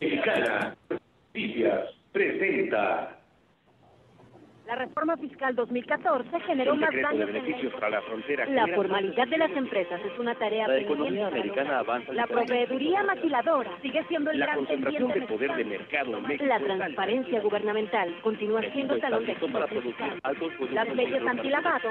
Mexicana Noticias presenta. La reforma fiscal 2014 generó más daños beneficios para la frontera. La formalidad de las empresas es una tarea. La economía americana avanza. La proveeduría maquiladora sigue siendo el la concentración de poder de mercado. En México la transparencia gubernamental continúa siendo talón de Las leyes antilavado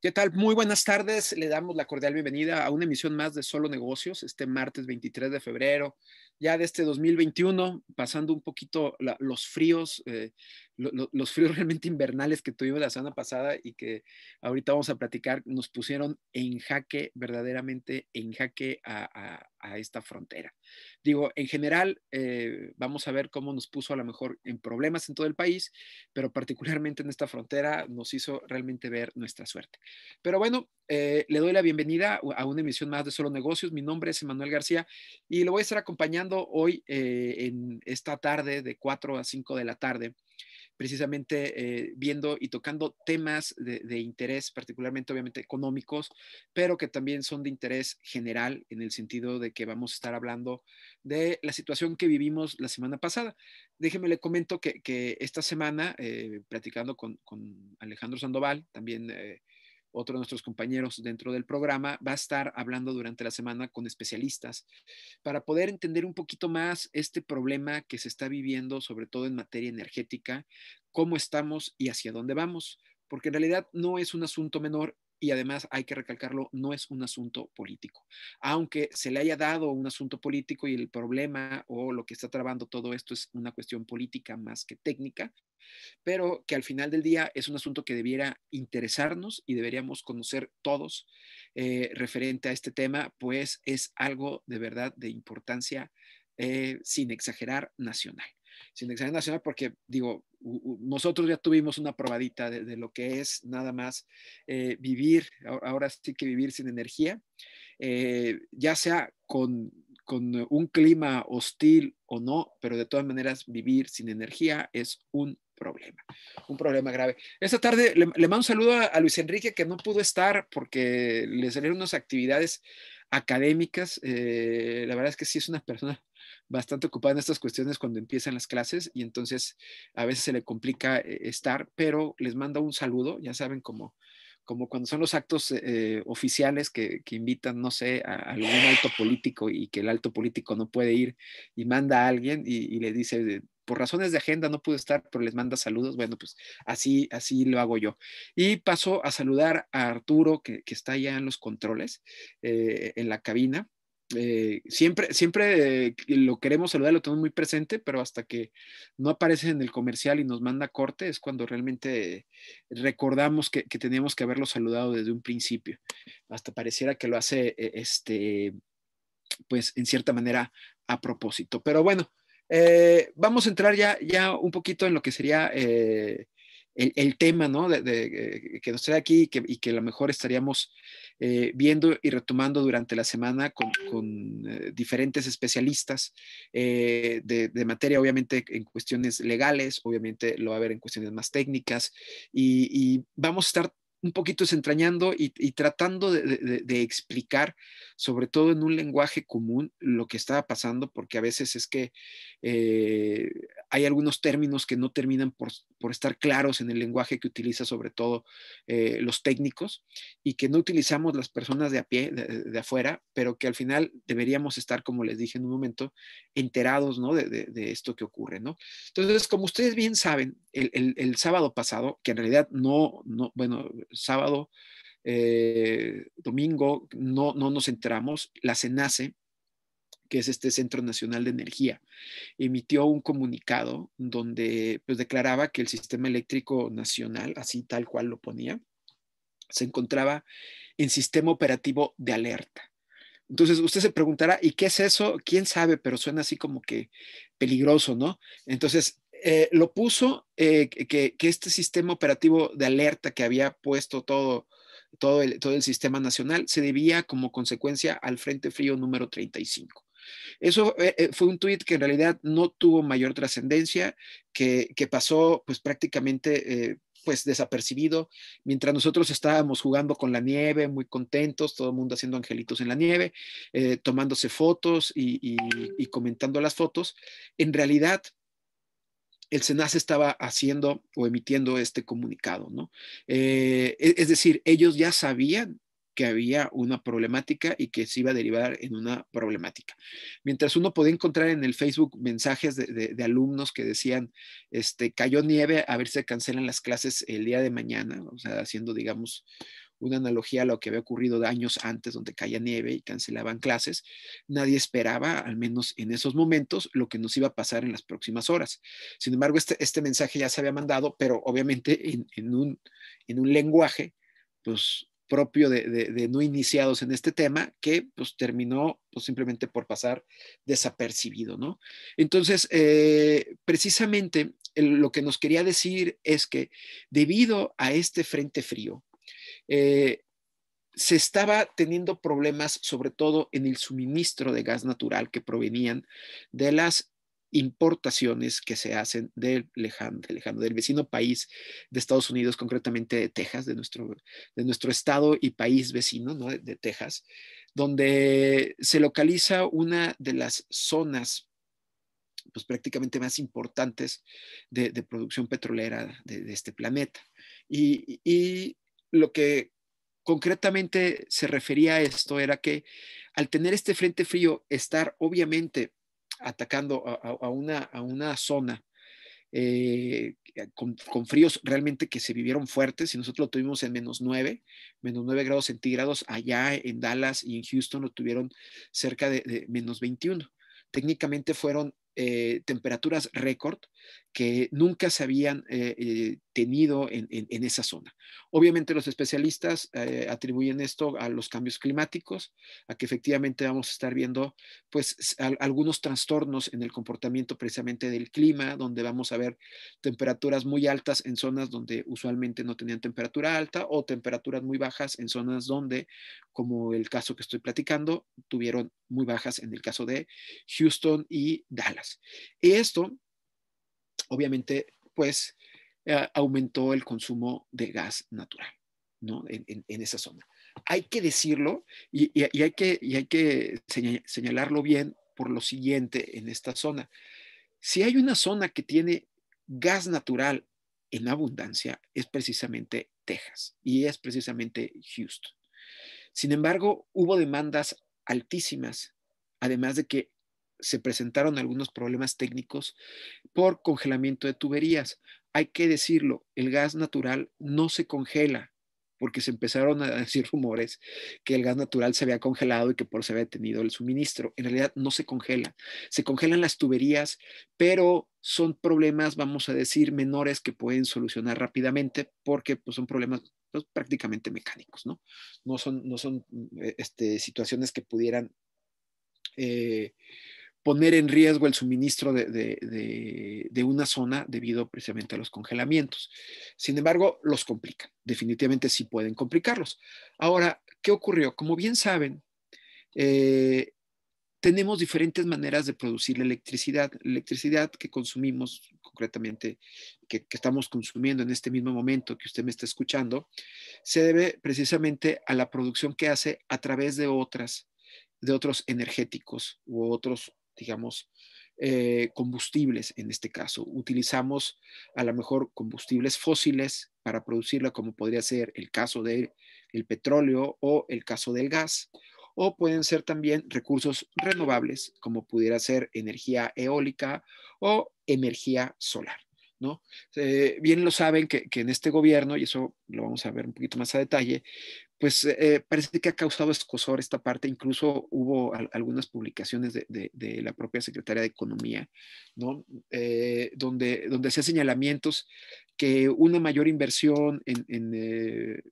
¿Qué tal? Muy buenas tardes. Le damos la cordial bienvenida a una emisión más de Solo Negocios, este martes 23 de febrero, ya de este 2021, pasando un poquito los fríos, eh, los fríos realmente invernales que tuvimos la semana pasada y que ahorita vamos a platicar, nos pusieron en jaque, verdaderamente en jaque a, esta frontera. Digo, en general, eh, vamos a ver cómo nos puso a lo mejor en problemas en todo el país, pero particularmente en esta frontera nos hizo realmente ver nuestra suerte. Pero bueno, eh, le doy la bienvenida a una emisión más de Solo Negocios. Mi nombre es Emanuel García y lo voy a estar acompañando hoy eh, en esta tarde de 4 a 5 de la tarde precisamente eh, viendo y tocando temas de, interés, particularmente obviamente económicos, pero que también son de interés general en el sentido de que vamos a estar hablando de la situación que vivimos la semana pasada. Déjeme le comento que, esta semana, eh, platicando con, con, Alejandro Sandoval, también eh, otro de nuestros compañeros dentro del programa, va a estar hablando durante la semana con especialistas para poder entender un poquito más este problema que se está viviendo, sobre todo en materia energética, cómo estamos y hacia dónde vamos, porque en realidad no es un asunto menor y además hay que recalcarlo, no es un asunto político. Aunque se le haya dado un asunto político y el problema o lo que está trabando todo esto es una cuestión política más que técnica, pero que al final del día es un asunto que debiera interesarnos y deberíamos conocer todos eh, referente a este tema, pues es algo de verdad de importancia, eh, sin exagerar, nacional sin examen nacional, porque digo, nosotros ya tuvimos una probadita de, lo que es nada más eh, vivir, ahora sí que vivir sin energía, eh, ya sea con, un clima hostil o no, pero de todas maneras vivir sin energía es un problema, un problema grave. Esta tarde le, mando un saludo a, Luis Enrique que no pudo estar porque le salieron unas actividades académicas. Eh, la verdad es que sí es una persona bastante ocupada en estas cuestiones cuando empiezan las clases y entonces a veces se le complica eh, estar, pero les manda un saludo, ya saben, como, como cuando son los actos eh, oficiales que, invitan, no sé, a, algún alto político y que el alto político no puede ir y manda a alguien y, le dice, por razones de agenda no pude estar, pero les manda saludos. Bueno, pues así, así lo hago yo. Y paso a saludar a Arturo, que, está allá en los controles, eh, en la cabina. Eh, siempre siempre eh, lo queremos saludar, lo tenemos muy presente, pero hasta que no aparece en el comercial y nos manda corte es cuando realmente recordamos que, que teníamos que haberlo saludado desde un principio. Hasta pareciera que lo hace, e, este, pues, en cierta manera a propósito. Pero bueno, eh, vamos a entrar ya, ya un poquito en lo que sería el, tema ¿no? de, eh, que nos trae aquí y que, a lo mejor estaríamos eh, viendo y retomando durante la semana con, eh, diferentes especialistas de, materia, obviamente en cuestiones legales, obviamente lo va a haber en cuestiones más técnicas y, vamos a estar un poquito desentrañando y, tratando de, explicar, sobre todo en un lenguaje común, lo que estaba pasando, porque a veces es que hay algunos términos que no terminan por, estar claros en el lenguaje que utiliza sobre todo eh, los técnicos y que no utilizamos las personas de a pie, de, afuera, pero que al final deberíamos estar, como les dije en un momento, enterados de, esto que ocurre. ¿no? Entonces, como ustedes bien saben, el, sábado pasado, que en realidad no, bueno, sábado... Eh, domingo no, no nos enteramos, la CENACE que es este Centro Nacional de Energía, emitió un comunicado donde pues, declaraba que el sistema eléctrico nacional, así tal cual lo ponía, se encontraba en sistema operativo de alerta. Entonces usted se preguntará, ¿y qué es eso? ¿Quién sabe? Pero suena así como que peligroso, ¿no? Entonces, eh, lo puso eh, que, este sistema operativo de alerta que había puesto todo, todo, el, todo el sistema nacional se debía como consecuencia al Frente Frío número 35. Eso eh, eh, fue un tuit que en realidad no tuvo mayor trascendencia, que, pasó pues prácticamente... Eh, pues desapercibido, mientras nosotros estábamos jugando con la nieve, muy contentos, todo el mundo haciendo angelitos en la nieve, tomándose fotos y, comentando las fotos, en realidad el SENAS estaba haciendo o emitiendo este comunicado, ¿no? E, es decir, ellos ya sabían que había una problemática y que se iba a derivar en una problemática. Mientras uno podía encontrar en el Facebook mensajes de, alumnos que decían, este, cayó nieve, a ver si cancelan las clases el día de mañana, o sea, haciendo, digamos, una analogía a lo que había ocurrido años antes, donde caía nieve y cancelaban clases, nadie esperaba, al menos en esos momentos, lo que nos iba a pasar en las próximas horas. Sin embargo, este, este mensaje ya se había mandado, pero obviamente en, un, en un lenguaje, pues propio de, no iniciados en este tema que pues terminó pues, simplemente por pasar desapercibido, ¿no? Entonces, eh, precisamente lo que nos quería decir es que debido a este frente frío, eh, se estaba teniendo problemas sobre todo en el suministro de gas natural que provenían de las importaciones que se hacen del lejano, del vecino país de Estados Unidos, concretamente de Texas, de nuestro, de nuestro estado y país vecino, ¿no? de, Texas, donde se localiza una de las zonas pues prácticamente más importantes de, producción petrolera de, este planeta. y, lo que concretamente se refería a esto era que al tener este frente frío, estar obviamente atacando a, una, a una zona eh, con, fríos realmente que se vivieron fuertes y nosotros lo tuvimos en menos 9, menos 9 grados centígrados allá en Dallas y en Houston lo tuvieron cerca de, de menos 21. Técnicamente fueron eh, temperaturas récord que nunca se habían eh, eh, tenido en, esa zona. Obviamente los especialistas atribuyen esto a los cambios climáticos, a que efectivamente vamos a estar viendo pues algunos trastornos en el comportamiento precisamente del clima, donde vamos a ver temperaturas muy altas en zonas donde usualmente no tenían temperatura alta o temperaturas muy bajas en zonas donde, como el caso que estoy platicando, tuvieron muy bajas en el caso de Houston y Dallas. Y esto, obviamente, pues eh, aumentó el consumo de gas natural ¿no? en, esa zona. Hay que decirlo hay que, y hay que señalarlo bien por lo siguiente en esta zona. Si hay una zona que tiene gas natural en abundancia, es precisamente Texas y es precisamente Houston. Sin embargo, hubo demandas altísimas, además de que se presentaron algunos problemas técnicos por congelamiento de tuberías. Hay que decirlo, el gas natural no se congela, porque se empezaron a decir rumores que el gas natural se había congelado y que por eso se había detenido el suministro. En realidad no se congela. Se congelan las tuberías, pero son problemas, vamos a decir, menores que pueden solucionar rápidamente porque pues, son problemas pues, prácticamente mecánicos, ¿no? No son, no son eh, este, situaciones que pudieran... Eh, poner en riesgo el suministro de, una zona debido precisamente a los congelamientos. Sin embargo, los complican, definitivamente sí pueden complicarlos. Ahora, ¿qué ocurrió? Como bien saben, eh, tenemos diferentes maneras de producir la electricidad. La electricidad que consumimos concretamente, que, estamos consumiendo en este mismo momento que usted me está escuchando, se debe precisamente a la producción que hace a través de otras, de otros energéticos u otros digamos, eh, combustibles en este caso. Utilizamos a lo mejor combustibles fósiles para producirla, como podría ser el caso del petróleo o el caso del gas, o pueden ser también recursos renovables, como pudiera ser energía eólica o energía solar. ¿No? Eh, bien lo saben que, que, en este gobierno, y eso lo vamos a ver un poquito más a detalle, pues eh, eh, parece que ha causado escosor esta parte. Incluso hubo algunas publicaciones de, la propia Secretaría de Economía, ¿no? Eh, donde, donde señalamientos que una mayor inversión en,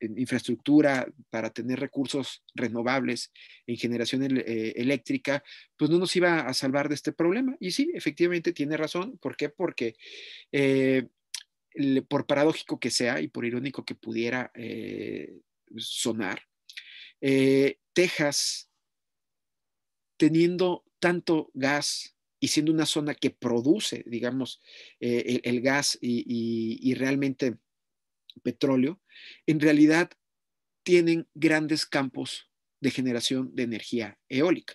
infraestructura para tener recursos renovables en generación eléctrica, pues no nos iba a salvar de este problema. Y sí, efectivamente tiene razón. ¿Por qué? Porque por paradójico que sea y por irónico que pudiera sonar. Eh, Texas, teniendo tanto gas y siendo una zona que produce, digamos, eh, el, gas y, realmente petróleo, en realidad tienen grandes campos de generación de energía eólica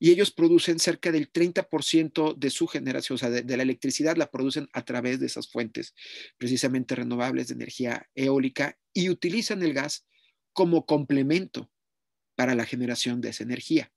y ellos producen cerca del 30% de su generación, o sea, de, la electricidad la producen a través de esas fuentes precisamente renovables de energía eólica y utilizan el gas como complemento para la generación de esa energía,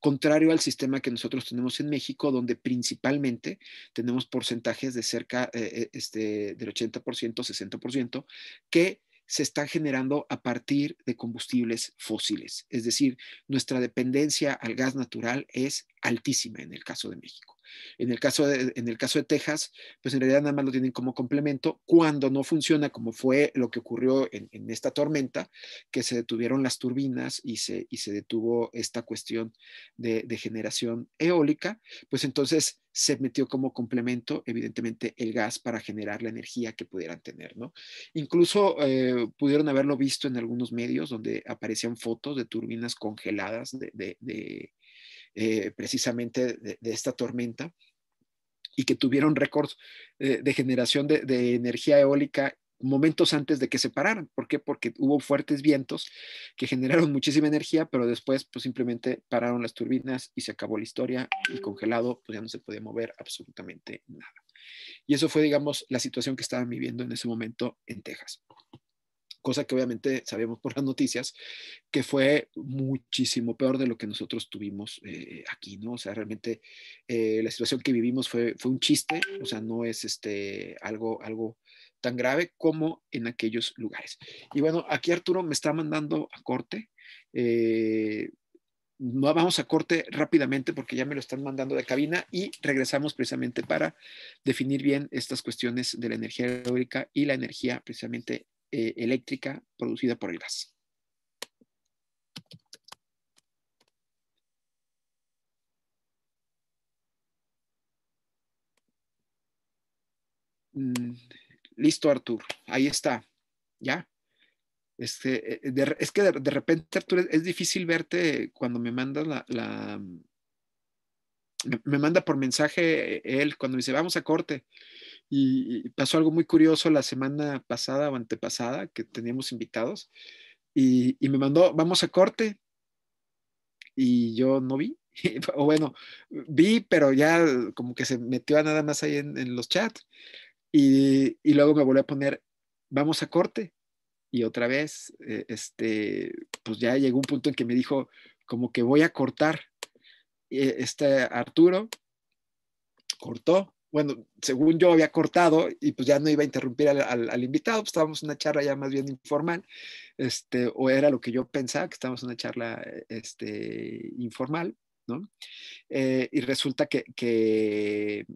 contrario al sistema que nosotros tenemos en México, donde principalmente tenemos porcentajes de cerca eh, eh, este, del 80%, 60%, que se están generando a partir de combustibles fósiles. Es decir, nuestra dependencia al gas natural es altísima en el caso de México. En el, caso de, en el caso de Texas, pues en realidad nada más lo tienen como complemento cuando no funciona como fue lo que ocurrió en, esta tormenta, que se detuvieron las turbinas y se, detuvo esta cuestión de, generación eólica, pues entonces se metió como complemento, evidentemente, el gas para generar la energía que pudieran tener, ¿no? Incluso eh, pudieron haberlo visto en algunos medios donde aparecían fotos de turbinas congeladas de, eh, precisamente de, esta tormenta y que tuvieron récords eh, de generación de, energía eólica momentos antes de que se pararan. ¿Por qué? Porque hubo fuertes vientos que generaron muchísima energía, pero después pues simplemente pararon las turbinas y se acabó la historia y congelado, pues ya no se podía mover absolutamente nada. Y eso fue, digamos, la situación que estaban viviendo en ese momento en Texas cosa que obviamente sabemos por las noticias, que fue muchísimo peor de lo que nosotros tuvimos eh, aquí, ¿no? O sea, realmente eh, la situación que vivimos fue, fue un chiste, o sea, no es este, algo, algo tan grave como en aquellos lugares. Y bueno, aquí Arturo me está mandando a corte. no eh, vamos a corte rápidamente porque ya me lo están mandando de cabina y regresamos precisamente para definir bien estas cuestiones de la energía eólica y la energía precisamente eh, eléctrica producida por el gas. Mm, listo, Artur. Ahí está. Ya. Este, eh, es que de, repente, Artur, es, difícil verte cuando me manda la, mm, me manda por mensaje él cuando me dice, vamos a corte. Y, pasó algo muy curioso la semana pasada o antepasada que teníamos invitados y, me mandó, vamos a corte. Y yo no vi, o bueno, vi, pero ya como que se metió a nada más ahí en, los chats. Y, luego me volvió a poner, vamos a corte y otra vez, eh, este, pues ya llegó un punto en que me dijo, como que voy a cortar. Eh, este Arturo cortó bueno, según yo había cortado y pues ya no iba a interrumpir al, invitado, pues estábamos en una charla ya más bien informal, este, o era lo que yo pensaba, que estábamos en una charla este, informal, ¿no? Eh, y resulta que, que,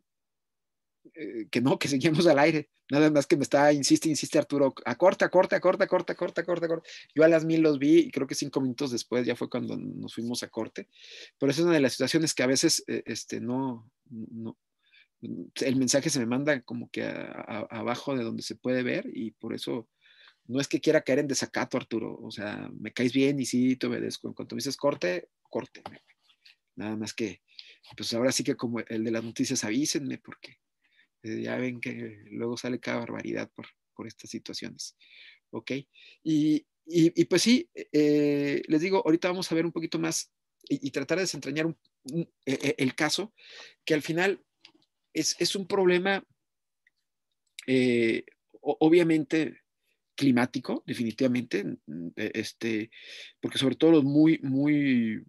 eh, no, que seguimos al aire. Nada más que me estaba, insiste, insiste Arturo, acorta, corta, corta, corta, corta, corta, corta. Yo a las mil los vi y creo que cinco minutos después ya fue cuando nos fuimos a corte. Pero esa es una de las situaciones que a veces eh, este, no, no, el mensaje se me manda como que abajo de donde se puede ver y por eso no es que quiera caer en desacato, Arturo. O sea, me caes bien y si te obedezco. En cuanto me dices corte, corte. Nada más que, pues ahora sí que como el de las noticias, avísenme porque eh, ya ven que luego sale cada barbaridad por, por estas situaciones. ¿Ok? Y, y, pues sí, eh, les digo, ahorita vamos a ver un poquito más y, tratar de desentrañar e, e, el caso, que al final es, un problema, eh, obviamente, climático, definitivamente, este, porque sobre todo los muy, muy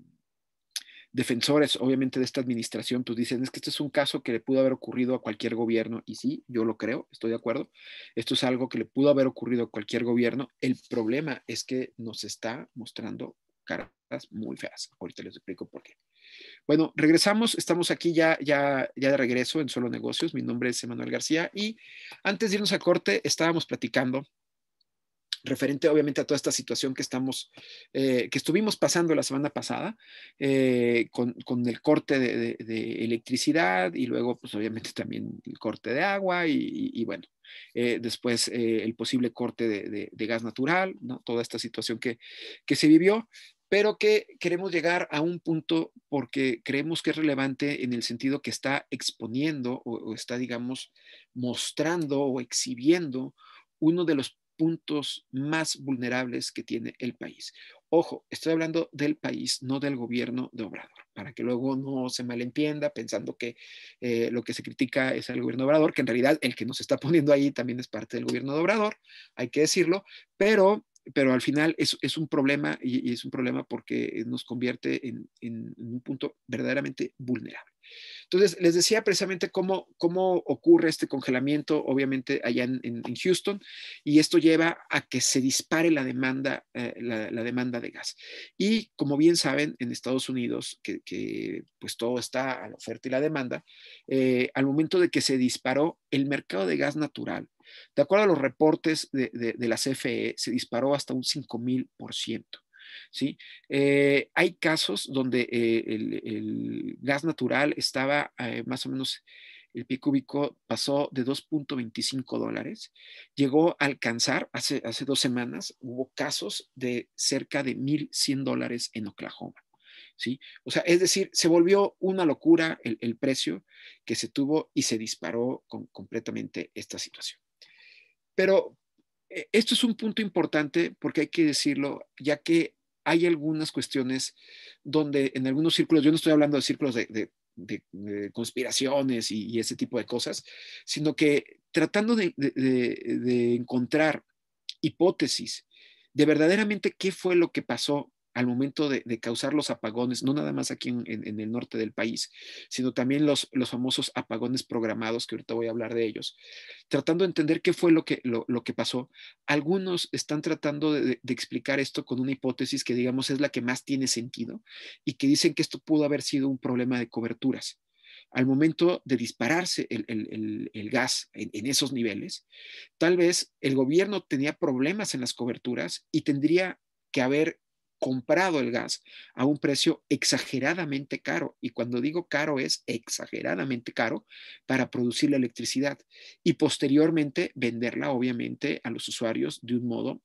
defensores, obviamente, de esta administración, pues dicen, es que este es un caso que le pudo haber ocurrido a cualquier gobierno, y sí, yo lo creo, estoy de acuerdo, esto es algo que le pudo haber ocurrido a cualquier gobierno, el problema es que nos está mostrando caras muy feas, ahorita les explico por qué. Bueno, regresamos, estamos aquí ya, ya, ya de regreso en Solo Negocios. Mi nombre es Emanuel García y antes de irnos a corte estábamos platicando referente obviamente a toda esta situación que estamos, eh, que estuvimos pasando la semana pasada eh, con, el corte de, electricidad y luego pues obviamente también el corte de agua y, bueno, eh, después el posible corte de, gas natural, ¿no? toda esta situación que, que se vivió pero que queremos llegar a un punto porque creemos que es relevante en el sentido que está exponiendo o, está, digamos, mostrando o exhibiendo uno de los puntos más vulnerables que tiene el país. Ojo, estoy hablando del país, no del gobierno de Obrador, para que luego no se malentienda pensando que eh, lo que se critica es el gobierno de Obrador, que en realidad el que nos está poniendo ahí también es parte del gobierno de Obrador, hay que decirlo, pero pero al final es, un problema y, es un problema porque nos convierte en, un punto verdaderamente vulnerable. Entonces, les decía precisamente cómo, cómo ocurre este congelamiento, obviamente allá en, en, Houston, y esto lleva a que se dispare la demanda, eh, la, demanda de gas. Y como bien saben, en Estados Unidos, que, que pues todo está a la oferta y la demanda, eh, al momento de que se disparó el mercado de gas natural, de acuerdo a los reportes de, la CFE, se disparó hasta un 5.000%. ¿sí? Eh, hay casos donde eh, el, gas natural estaba eh, más o menos, el pie cúbico pasó de 2.25 dólares, llegó a alcanzar, hace, hace dos semanas hubo casos de cerca de 1.100 dólares en Oklahoma. ¿Sí? O sea, es decir, se volvió una locura el, el precio que se tuvo y se disparó completamente esta situación. Pero eh, esto es un punto importante porque hay que decirlo, ya que hay algunas cuestiones donde en algunos círculos, yo no estoy hablando de círculos de, conspiraciones y, y, ese tipo de cosas, sino que tratando de, encontrar hipótesis de verdaderamente qué fue lo que pasó al momento de, causar los apagones, no nada más aquí en, el norte del país, sino también los, los famosos apagones programados, que ahorita voy a hablar de ellos, tratando de entender qué fue lo que, lo, que pasó. Algunos están tratando de, explicar esto con una hipótesis que digamos es la que más tiene sentido y que dicen que esto pudo haber sido un problema de coberturas. Al momento de dispararse el, gas en esos niveles, tal vez el gobierno tenía problemas en las coberturas y tendría que haber comprado el gas a un precio exageradamente caro. Y cuando digo caro es exageradamente caro para producir la electricidad y posteriormente venderla, obviamente, a los usuarios de un modo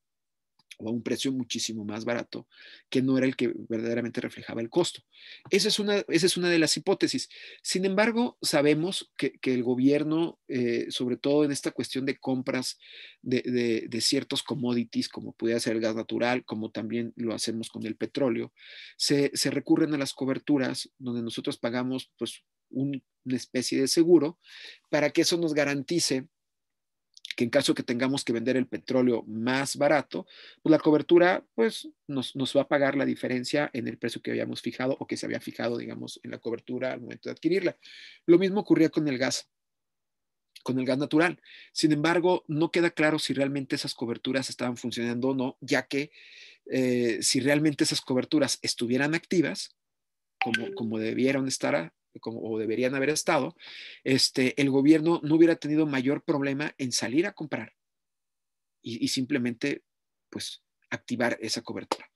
o a un precio muchísimo más barato, que no era el que verdaderamente reflejaba el costo. Esa es una, es una de las hipótesis. Sin embargo, sabemos que, el gobierno, eh, sobre todo en esta cuestión de compras de, ciertos commodities, como puede ser el gas natural, como también lo hacemos con el petróleo, se, recurren a las coberturas donde nosotros pagamos pues, una especie de seguro para que eso nos garantice que en caso que tengamos que vender el petróleo más barato, pues la cobertura pues, nos, va a pagar la diferencia en el precio que habíamos fijado o que se había fijado, digamos, en la cobertura al momento de adquirirla. Lo mismo ocurría con el gas con el gas natural. Sin embargo, no queda claro si realmente esas coberturas estaban funcionando o no, ya que eh, si realmente esas coberturas estuvieran activas, como, como debieron estar como, deberían haber estado, este, el gobierno no hubiera tenido mayor problema en salir a comprar y, simplemente pues activar esa cobertura.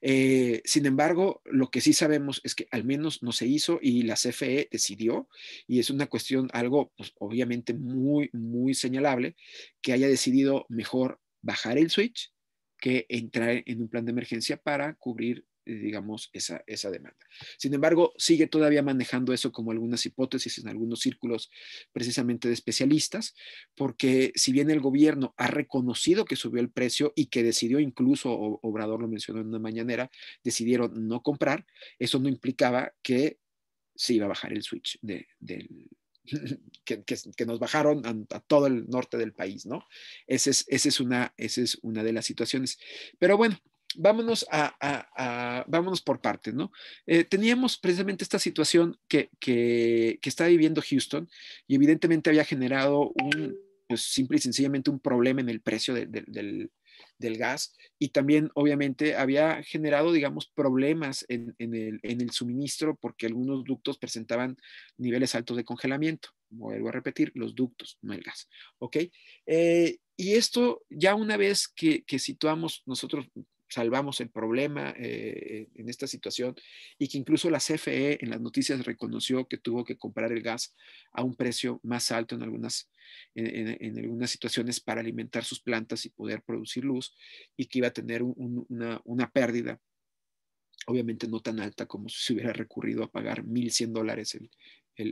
Eh, sin embargo, lo que sí sabemos es que al menos no se hizo y la CFE decidió, y es una cuestión algo pues, obviamente muy, muy señalable, que haya decidido mejor bajar el switch que entrar en un plan de emergencia para cubrir eh, digamos, esa, demanda. Sin embargo, sigue todavía manejando eso como algunas hipótesis en algunos círculos precisamente de especialistas, porque si bien el gobierno ha reconocido que subió el precio y que decidió incluso, Obrador lo mencionó en una mañanera, decidieron no comprar, eso no implicaba que se iba a bajar el switch del, que, nos bajaron a, todo el norte del país, ¿no? Esa es, una, esa es una de las situaciones. Pero bueno, vámonos, a, vámonos por partes, ¿no? Eh, teníamos precisamente esta situación que, está viviendo Houston y evidentemente había generado un, pues simple y sencillamente un problema en el precio del, gas y también obviamente había generado, digamos, problemas en, el, suministro porque algunos ductos presentaban niveles altos de congelamiento vuelvo a repetir, los ductos, no el gas. ¿Ok? Eh, y esto, ya una vez que, situamos nosotros salvamos el problema eh, en esta situación y que incluso la CFE en las noticias reconoció que tuvo que comprar el gas a un precio más alto en algunas, en, algunas situaciones para alimentar sus plantas y poder producir luz y que iba a tener una, una pérdida obviamente no tan alta como si se hubiera recurrido a pagar 1.100 dólares el,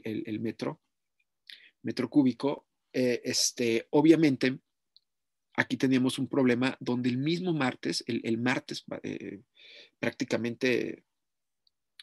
el, el, metro, metro cúbico. Eh, este, obviamente, aquí teníamos un problema donde el mismo martes, el, martes eh, prácticamente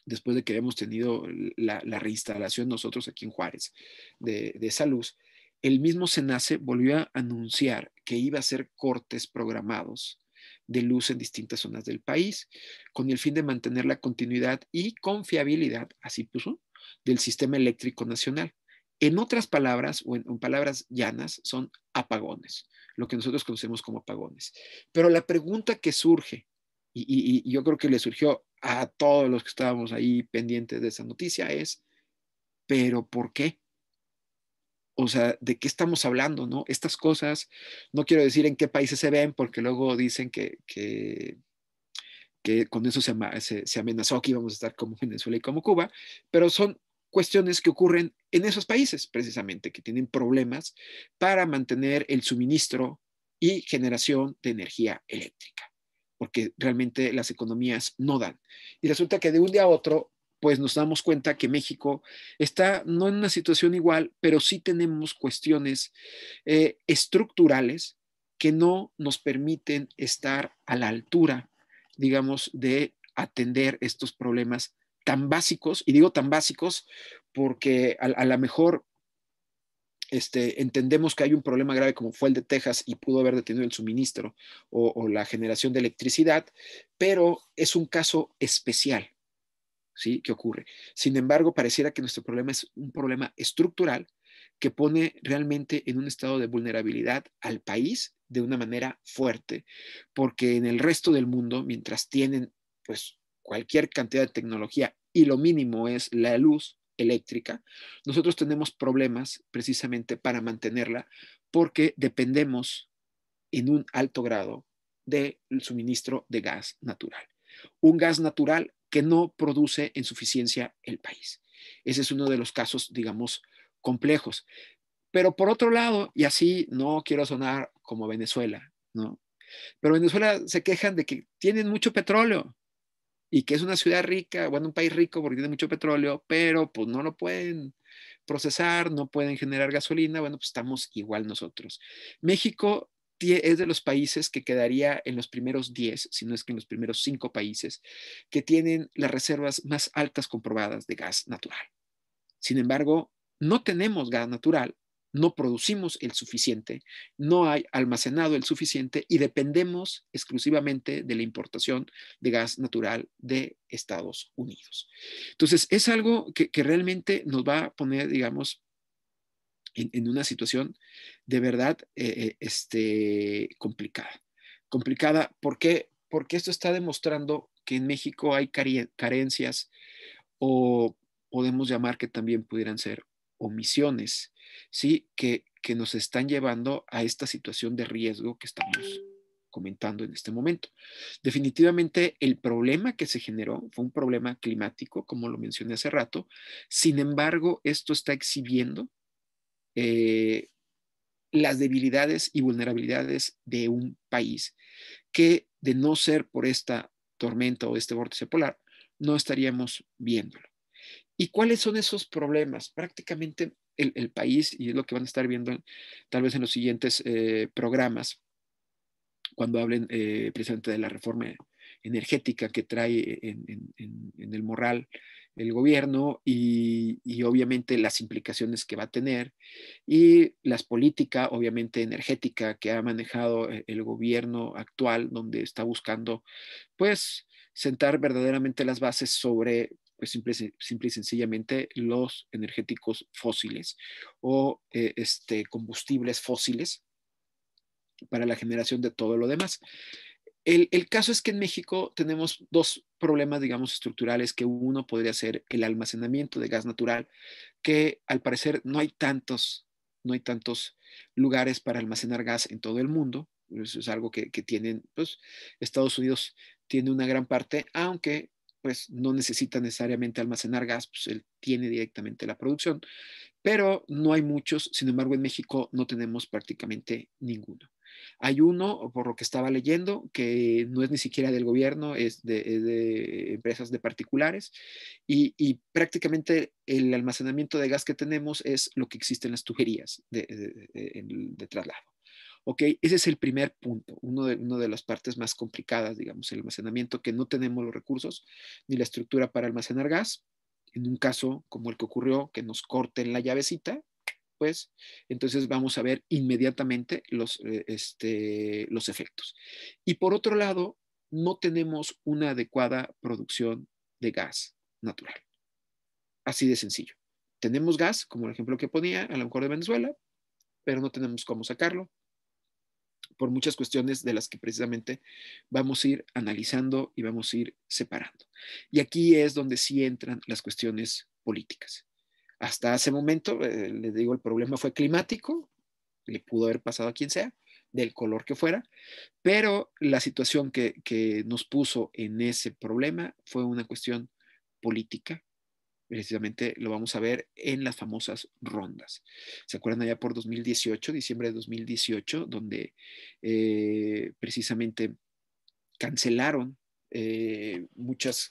después de que habíamos tenido la, reinstalación nosotros aquí en Juárez de, esa luz, el mismo SENACE volvió a anunciar que iba a hacer cortes programados de luz en distintas zonas del país, con el fin de mantener la continuidad y confiabilidad, así puso, del sistema eléctrico nacional. En otras palabras, o en palabras llanas, son apagones lo que nosotros conocemos como apagones. Pero la pregunta que surge, y, yo creo que le surgió a todos los que estábamos ahí pendientes de esa noticia, es, ¿pero por qué? O sea, ¿de qué estamos hablando, no? Estas cosas, no quiero decir en qué países se ven, porque luego dicen que, con eso se, amenazó que íbamos a estar como Venezuela y como Cuba, pero son cuestiones que ocurren en esos países, precisamente, que tienen problemas para mantener el suministro y generación de energía eléctrica, porque realmente las economías no dan. Y resulta que de un día a otro, pues nos damos cuenta que México está no en una situación igual, pero sí tenemos cuestiones eh, estructurales que no nos permiten estar a la altura, digamos, de atender estos problemas tan básicos, y digo tan básicos porque a, la lo mejor este, entendemos que hay un problema grave como fue el de Texas y pudo haber detenido el suministro o, o la generación de electricidad, pero es un caso especial, ¿sí? Que ocurre. Sin embargo, pareciera que nuestro problema es un problema estructural que pone realmente en un estado de vulnerabilidad al país de una manera fuerte, porque en el resto del mundo, mientras tienen pues cualquier cantidad de tecnología y lo mínimo es la luz eléctrica, nosotros tenemos problemas precisamente para mantenerla porque dependemos en un alto grado del suministro de gas natural. Un gas natural que no produce en suficiencia el país. Ese es uno de los casos, digamos, complejos. Pero por otro lado, y así no quiero sonar como Venezuela, ¿no? Pero Venezuela se quejan de que tienen mucho petróleo, y que es una ciudad rica, bueno, un país rico porque tiene mucho petróleo, pero pues no lo pueden procesar, no pueden generar gasolina, bueno, pues estamos igual nosotros. México es de los países que quedaría en los primeros 10, si no es que en los primeros 5 países, que tienen las reservas más altas comprobadas de gas natural. Sin embargo, no tenemos gas natural no producimos el suficiente, no hay almacenado el suficiente y dependemos exclusivamente de la importación de gas natural de Estados Unidos. Entonces, es algo que, realmente nos va a poner, digamos, en, una situación de verdad eh, eh, este, complicada. Complicada, ¿por qué? Porque esto está demostrando que en México hay carencias o podemos llamar que también pudieran ser omisiones, ¿sí? Que, nos están llevando a esta situación de riesgo que estamos comentando en este momento. Definitivamente el problema que se generó fue un problema climático, como lo mencioné hace rato. Sin embargo, esto está exhibiendo eh, las debilidades y vulnerabilidades de un país que de no ser por esta tormenta o este vórtice polar, no estaríamos viéndolo. ¿Y cuáles son esos problemas? Prácticamente el, país, y es lo que van a estar viendo tal vez en los siguientes eh, programas, cuando hablen eh, precisamente de la reforma energética que trae en, el moral el gobierno y, y, obviamente las implicaciones que va a tener y las políticas obviamente energética que ha manejado eh, el gobierno actual donde está buscando pues sentar verdaderamente las bases sobre pues simple, simple, y sencillamente los energéticos fósiles o eh, este, combustibles fósiles para la generación de todo lo demás. El, caso es que en México tenemos dos problemas, digamos, estructurales, que uno podría ser el almacenamiento de gas natural, que al parecer no hay tantos, no hay tantos lugares para almacenar gas en todo el mundo. Eso es algo que, que tienen, pues, Estados Unidos tiene una gran parte, aunque pues no necesita necesariamente almacenar gas, pues él tiene directamente la producción, pero no hay muchos, sin embargo en México no tenemos prácticamente ninguno. Hay uno, por lo que estaba leyendo, que no es ni siquiera del gobierno, es de, empresas de particulares y, prácticamente el almacenamiento de gas que tenemos es lo que existe en las tuberías de traslado ese es el primer punto, uno de, una de las partes más complicadas, digamos, el almacenamiento, que no tenemos los recursos ni la estructura para almacenar gas. En un caso como el que ocurrió, que nos corten la llavecita, pues entonces vamos a ver inmediatamente los, eh, este, los efectos. Y por otro lado, no tenemos una adecuada producción de gas natural. Así de sencillo. Tenemos gas, como el ejemplo que ponía, a lo mejor de Venezuela, pero no tenemos cómo sacarlo, por muchas cuestiones de las que precisamente vamos a ir analizando y vamos a ir separando. Y aquí es donde sí entran las cuestiones políticas. Hasta ese momento, eh, les digo, el problema fue climático, le pudo haber pasado a quien sea, del color que fuera, pero la situación que, que nos puso en ese problema fue una cuestión política precisamente lo vamos a ver en las famosas rondas. ¿Se acuerdan allá por 2018, diciembre de 2018, donde eh, precisamente cancelaron eh, muchas,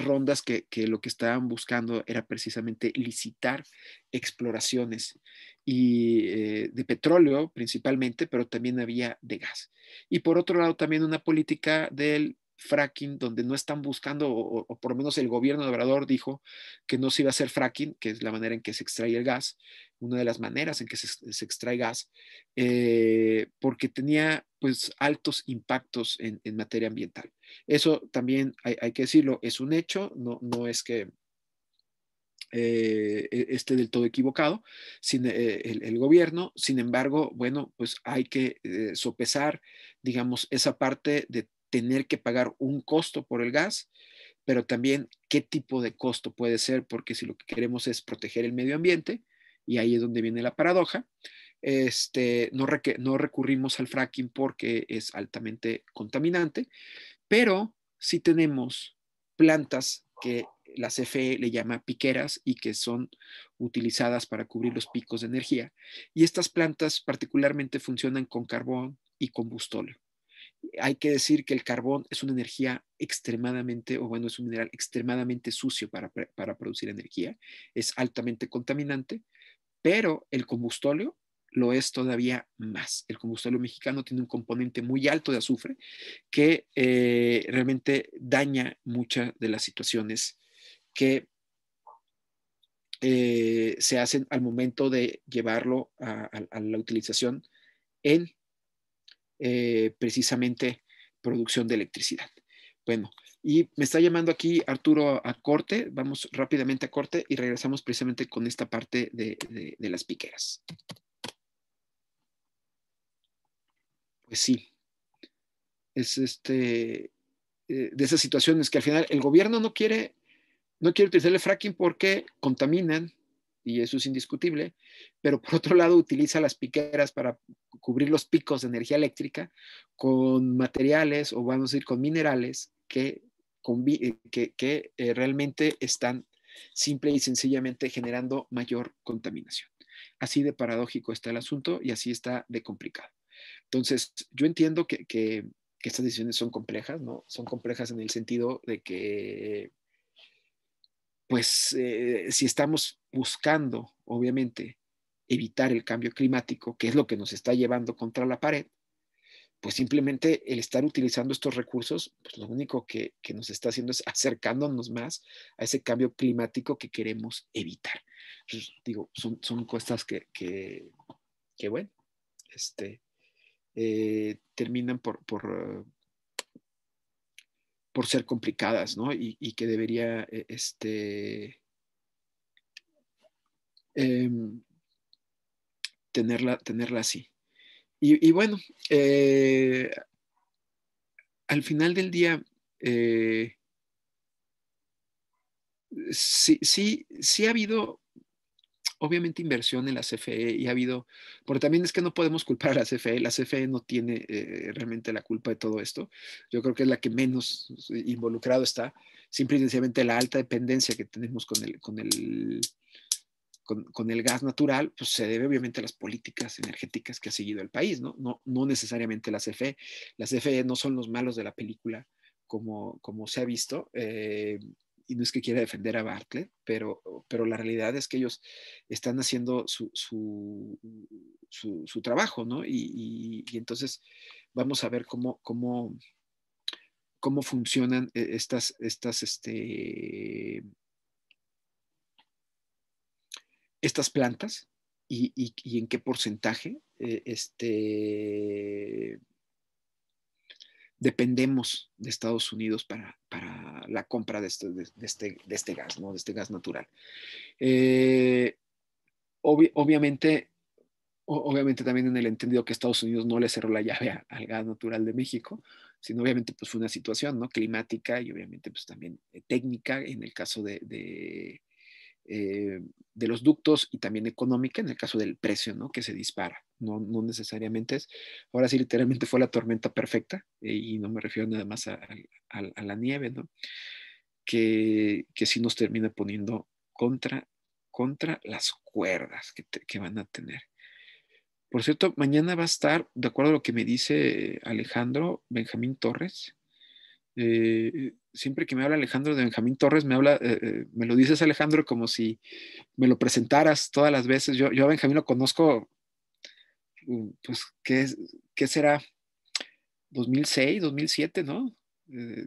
rondas que, lo que estaban buscando era precisamente licitar exploraciones y, eh, de petróleo principalmente, pero también había de gas. Y por otro lado, también una política del fracking, donde no están buscando, o, por lo menos el gobierno de Obrador dijo que no se iba a hacer fracking, que es la manera en que se extrae el gas, una de las maneras en que se, extrae gas, eh, porque tenía pues altos impactos en, materia ambiental. Eso también hay, que decirlo, es un hecho, no, no es que eh, e, esté del todo equivocado, sin, eh, el, el, gobierno, sin embargo, bueno, pues hay que sopesar, digamos, esa parte de tener que pagar un costo por el gas, pero también qué tipo de costo puede ser, porque si lo que queremos es proteger el medio ambiente, y ahí es donde viene la paradoja, este, no, recurrimos al fracking porque es altamente contaminante, pero si sí tenemos plantas que la CFE le llama piqueras y que son utilizadas para cubrir los picos de energía. Y estas plantas particularmente funcionan con carbón y combustóleo hay que decir que el carbón es una energía extremadamente, o bueno, es un mineral extremadamente sucio para, producir energía, es altamente contaminante, pero el combustóleo lo es todavía más. El combustóleo mexicano tiene un componente muy alto de azufre que eh, realmente daña muchas de las situaciones que eh, se hacen al momento de llevarlo a, a la utilización en eh, precisamente producción de electricidad. Bueno, y me está llamando aquí Arturo a corte. Vamos rápidamente a corte y regresamos precisamente con esta parte de, de, las piqueras. Pues sí, es este, eh, de esas situaciones que al final el gobierno no quiere, no quiere utilizar el fracking porque contaminan, y eso es indiscutible, pero por otro lado utiliza las piqueras para cubrir los picos de energía eléctrica con materiales o vamos a decir con minerales que, eh, que, eh, realmente están simple y sencillamente generando mayor contaminación. Así de paradójico está el asunto y así está de complicado. Entonces, yo entiendo que, estas decisiones son complejas, ¿no? Son complejas en el sentido de que, pues, eh, si estamos buscando, obviamente, evitar el cambio climático, que es lo que nos está llevando contra la pared, pues simplemente el estar utilizando estos recursos, pues lo único que, nos está haciendo es acercándonos más a ese cambio climático que queremos evitar. Pues, digo, son, son cosas que, que, bueno, este, eh, terminan por, por, por, ser complicadas, ¿no? Y, y que debería, e, este, Em, tenerla, tenerla así. Y, bueno, eh, al final del día, eh, sí, sí, sí ha habido obviamente inversión en la CFE y ha habido, porque también es que no podemos culpar a la CFE, la CFE no tiene eh, realmente la culpa de todo esto, yo creo que es la que menos involucrado está, simplemente la alta dependencia que tenemos con el, con el con, el gas natural, pues se debe obviamente a las políticas energéticas que ha seguido el país, ¿no? No, necesariamente las CFE. Las CFE no son los malos de la película, como, como se ha visto. Eh, y no es que quiera defender a Bartlett, pero, pero la realidad es que ellos están haciendo su, su, trabajo, ¿no? Y, y, entonces vamos a ver cómo, cómo, cómo funcionan eh, estas, estas este, estas plantas y, en qué porcentaje eh, este, dependemos de Estados Unidos para, para la compra de este, de, este, este, gas, ¿no? de este gas natural. Eh, obviamente, obviamente también en el entendido que Estados Unidos no le cerró la llave al gas natural de México, sino obviamente pues fue una situación ¿no? climática y obviamente pues también eh, técnica en el caso de eh, de los ductos y también económica en el caso del precio, ¿no? Que se dispara, no, necesariamente es. Ahora sí, literalmente fue la tormenta perfecta eh, y no me refiero nada más a, la nieve, ¿no? Que, que, sí nos termina poniendo contra, contra las cuerdas que, que van a tener. Por cierto, mañana va a estar, de acuerdo a lo que me dice Alejandro Benjamín Torres, eh, siempre que me habla Alejandro de Benjamín Torres, me, habla, eh, eh, me lo dices Alejandro como si me lo presentaras todas las veces. Yo, yo a Benjamín lo conozco, mm, pues, ¿qué, qué será? 2006, 2007, ¿no?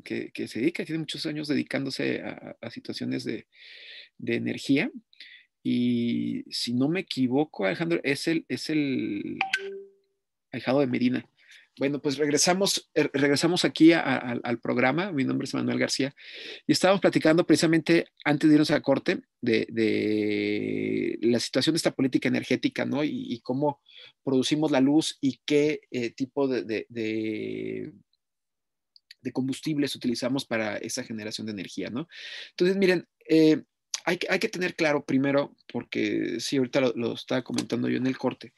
que, que, se dedica, tiene muchos años dedicándose a, situaciones de, energía. Y si no me equivoco, Alejandro, es el, es de Medina. Bueno, pues regresamos, eh, regresamos aquí al programa. Mi nombre es Manuel García y estábamos platicando precisamente antes de irnos a corte de, la situación de esta política energética, ¿no? Y, cómo producimos la luz y qué eh, tipo de, combustibles utilizamos para esa generación de energía, ¿no? Entonces, miren, eh, hay, que tener claro primero, porque sí, ahorita lo, estaba comentando yo en el corte,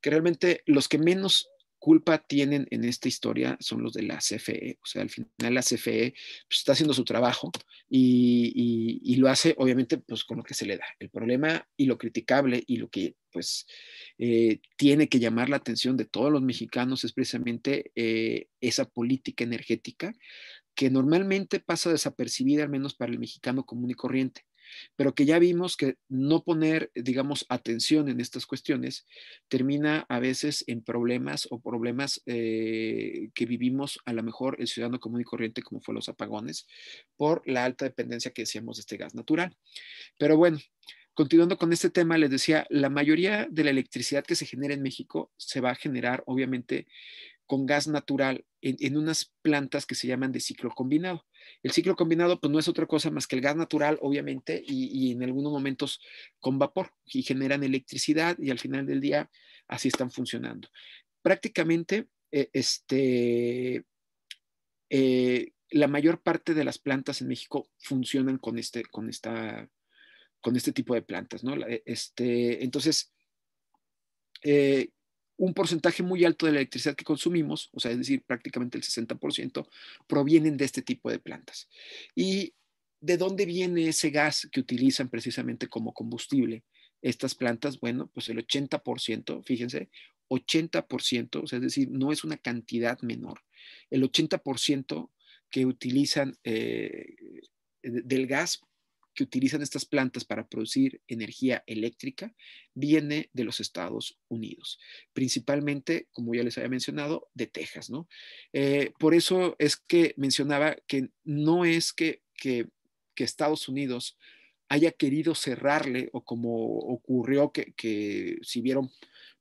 que realmente los que menos culpa tienen en esta historia son los de la CFE. O sea, al final la CFE pues, está haciendo su trabajo y, lo hace obviamente pues con lo que se le da. El problema y lo criticable y lo que pues eh, tiene que llamar la atención de todos los mexicanos es precisamente eh, esa política energética que normalmente pasa desapercibida, al menos para el mexicano común y corriente pero que ya vimos que no poner, digamos, atención en estas cuestiones termina a veces en problemas o problemas eh, que vivimos a lo mejor el ciudadano común y corriente, como fue los apagones, por la alta dependencia que decíamos de este gas natural. Pero bueno. Continuando con este tema, les decía, la mayoría de la electricidad que se genera en México se va a generar, obviamente, con gas natural en, unas plantas que se llaman de ciclo combinado. El ciclo combinado pues no es otra cosa más que el gas natural, obviamente, y, en algunos momentos con vapor, y generan electricidad y al final del día así están funcionando. Prácticamente, eh, este, eh, la mayor parte de las plantas en México funcionan con este, con esta, con este tipo de plantas, ¿no? Eh, este, entonces, un porcentaje muy alto de la electricidad que consumimos, o sea, es decir, prácticamente el 60%, provienen de este tipo de plantas. ¿Y de dónde viene ese gas que utilizan precisamente como combustible estas plantas? Bueno, pues el 80%, fíjense, 80%, o sea, es decir, no es una cantidad menor. El 80% que utilizan eh, del gas que utilizan estas plantas para producir energía eléctrica viene de los Estados Unidos, principalmente, como ya les había mencionado, de Texas, ¿no? Eh, por eso es que mencionaba que no es que, que, Estados Unidos haya querido cerrarle o como ocurrió que, que si vieron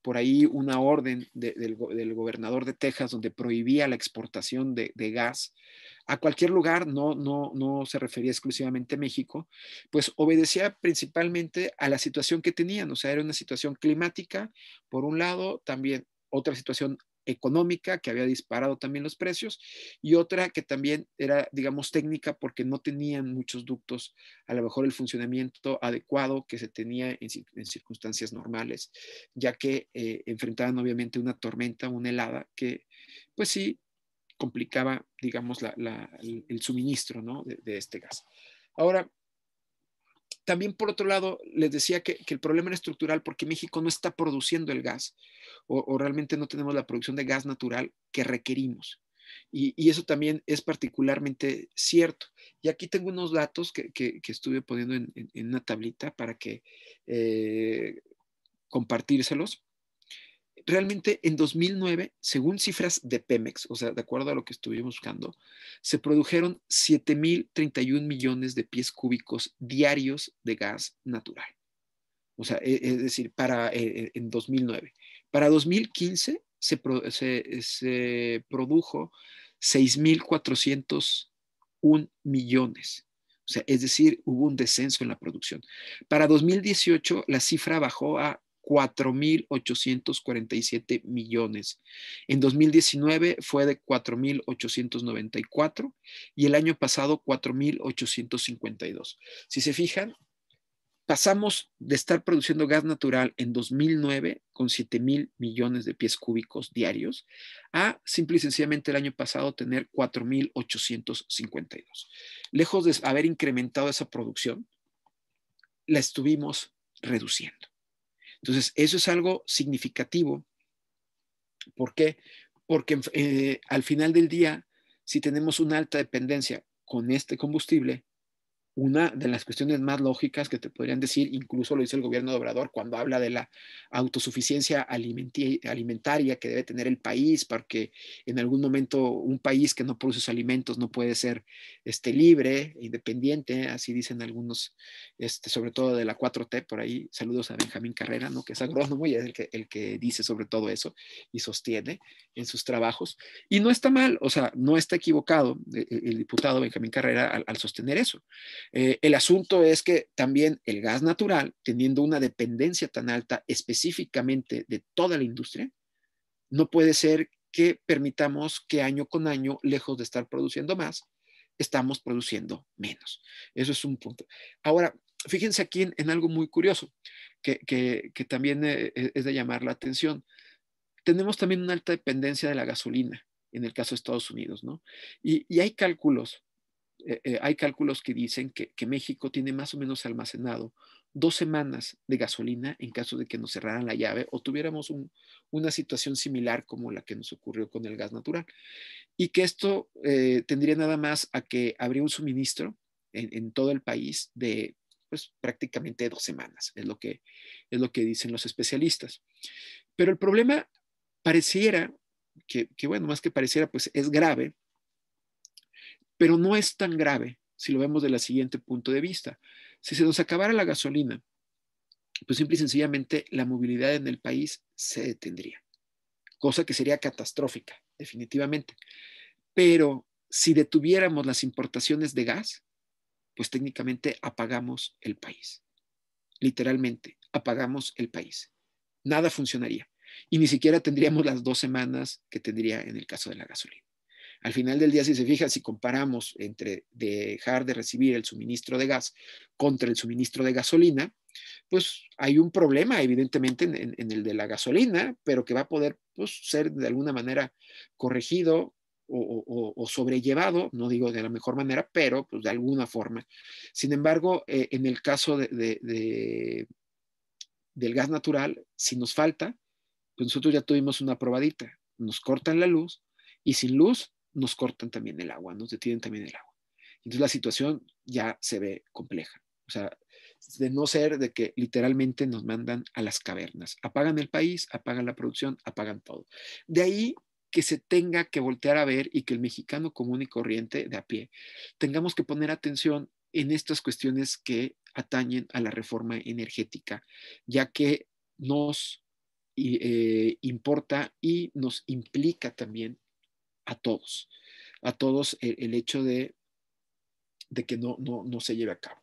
por ahí una orden del, gobernador de Texas donde prohibía la exportación de gas a cualquier lugar, no, no, no se refería exclusivamente a México, pues obedecía principalmente a la situación que tenían, o sea, era una situación climática, por un lado, también otra situación económica que había disparado también los precios y otra que también era, digamos, técnica porque no tenían muchos ductos, a lo mejor el funcionamiento adecuado que se tenía en, circunstancias normales, ya que eh, enfrentaban obviamente una tormenta, una helada que, pues sí, complicaba, digamos, el, suministro de, este gas. Ahora, también por otro lado, les decía que, el problema era estructural porque México no está produciendo el gas o, realmente no tenemos la producción de gas natural que requerimos. Y, eso también es particularmente cierto. Y aquí tengo unos datos que, estuve poniendo en, una tablita para que eh, compartírselos realmente en 2009, según cifras de Pemex, o sea, de acuerdo a lo que estuvimos buscando, se produjeron 7.031 millones de pies cúbicos diarios de gas natural. O sea, e, es decir, para, e, e, en 2009. Para 2015 se, se produjo 6.401 millones. O sea, es decir, hubo un descenso en la producción. Para 2018 la cifra bajó a 4.847 millones. En 2019 fue de 4.894 y el año pasado 4.852. Si se fijan, pasamos de estar produciendo gas natural en 2009 con 7,000 mil millones de pies cúbicos diarios a simple y sencillamente el año pasado tener 4.852. Lejos de haber incrementado esa producción, la estuvimos reduciendo. Entonces, eso es algo significativo. ¿Por qué? Porque eh, al final del día, si tenemos una alta dependencia con este combustible, una de las cuestiones más lógicas que te podrían decir, incluso lo dice el gobierno de Obrador cuando habla de la autosuficiencia alimentaria que debe tener el país, porque en algún momento un país que no produce sus alimentos no puede ser este, libre, independiente, así dicen algunos, este, sobre todo de la 4T, por ahí saludos a Benjamín Carrera, ¿no? que es agrónomo y es el que, el que dice sobre todo eso y sostiene en sus trabajos. Y no está mal, o sea, no está equivocado eh, eh, el, diputado Benjamín Carrera al sostener eso. Eh, el asunto es que también el gas natural, teniendo una dependencia tan alta específicamente de toda la industria, no puede ser que permitamos que año con año, lejos de estar produciendo más, estamos produciendo menos. Eso es un punto. Ahora, fíjense aquí en, algo muy curioso que, también eh, eh, es de llamar la atención. Tenemos también una alta dependencia de la gasolina en el caso de Estados Unidos, ¿no? y hay cálculos eh, eh, hay cálculos que dicen que, México tiene más o menos almacenado dos semanas de gasolina en caso de que nos cerraran la llave o tuviéramos una situación similar como la que nos ocurrió con el gas natural. Y que esto eh, tendría nada más a que habría un suministro en, todo el país de pues, prácticamente dos semanas, es lo, que, es lo que dicen los especialistas. Pero el problema pareciera, que bueno, más que pareciera, pues es grave, pero no es tan grave si lo vemos desde el siguiente punto de vista. Si se nos acabara la gasolina, pues simple y sencillamente la movilidad en el país se detendría, cosa que sería catastrófica, definitivamente. Pero si detuviéramos las importaciones de gas, pues técnicamente apagamos el país. Literalmente, apagamos el país. Nada funcionaría. Y ni siquiera tendríamos las dos semanas que tendría en el caso de la gasolina. Al final del día, si se fija, si comparamos entre dejar de recibir el suministro de gas contra el suministro de gasolina, pues hay un problema evidentemente en, el de la gasolina, pero que va a poder pues, ser de alguna manera corregido o, sobrellevado, no digo de la mejor manera, pero pues, de alguna forma. Sin embargo, eh, en el caso de, del gas natural, si nos falta, pues nosotros ya tuvimos una probadita, nos cortan la luz y sin luz, nos cortan también el agua, nos detienen también el agua. Entonces la situación ya se ve compleja. O sea, de no ser de que literalmente nos mandan a las cavernas. Apagan el país, apagan la producción, apagan todo. De ahí que se tenga que voltear a ver y que el mexicano común y corriente de a pie tengamos que poner atención en estas cuestiones que atañen a la reforma energética, ya que nos eh, importa y nos implica también a todos, a todos el, hecho de, que no, se lleve a cabo.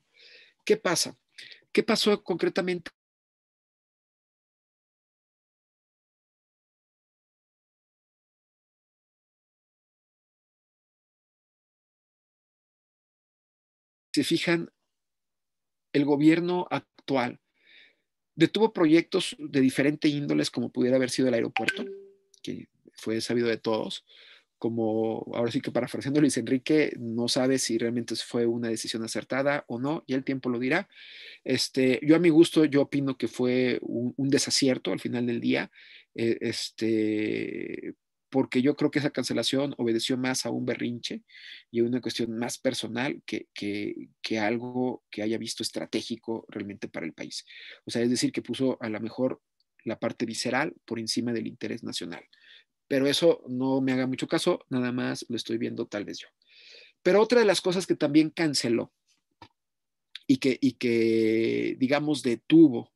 ¿Qué pasa? ¿Qué pasó concretamente se fijan, el gobierno actual detuvo proyectos de diferente índoles, como pudiera haber sido el aeropuerto, que fue sabido de todos, como ahora sí que parafraseando Luis Enrique, no sabe si realmente fue una decisión acertada o no, y el tiempo lo dirá. Este, yo a mi gusto, yo opino que fue un, desacierto al final del día, eh, este, porque yo creo que esa cancelación obedeció más a un berrinche y a una cuestión más personal que, que, que, algo que haya visto estratégico realmente para el país. O sea, es decir, que puso a lo mejor la parte visceral por encima del interés nacional. Pero eso no me haga mucho caso, nada más lo estoy viendo tal vez yo. Pero otra de las cosas que también canceló y que, y que digamos, detuvo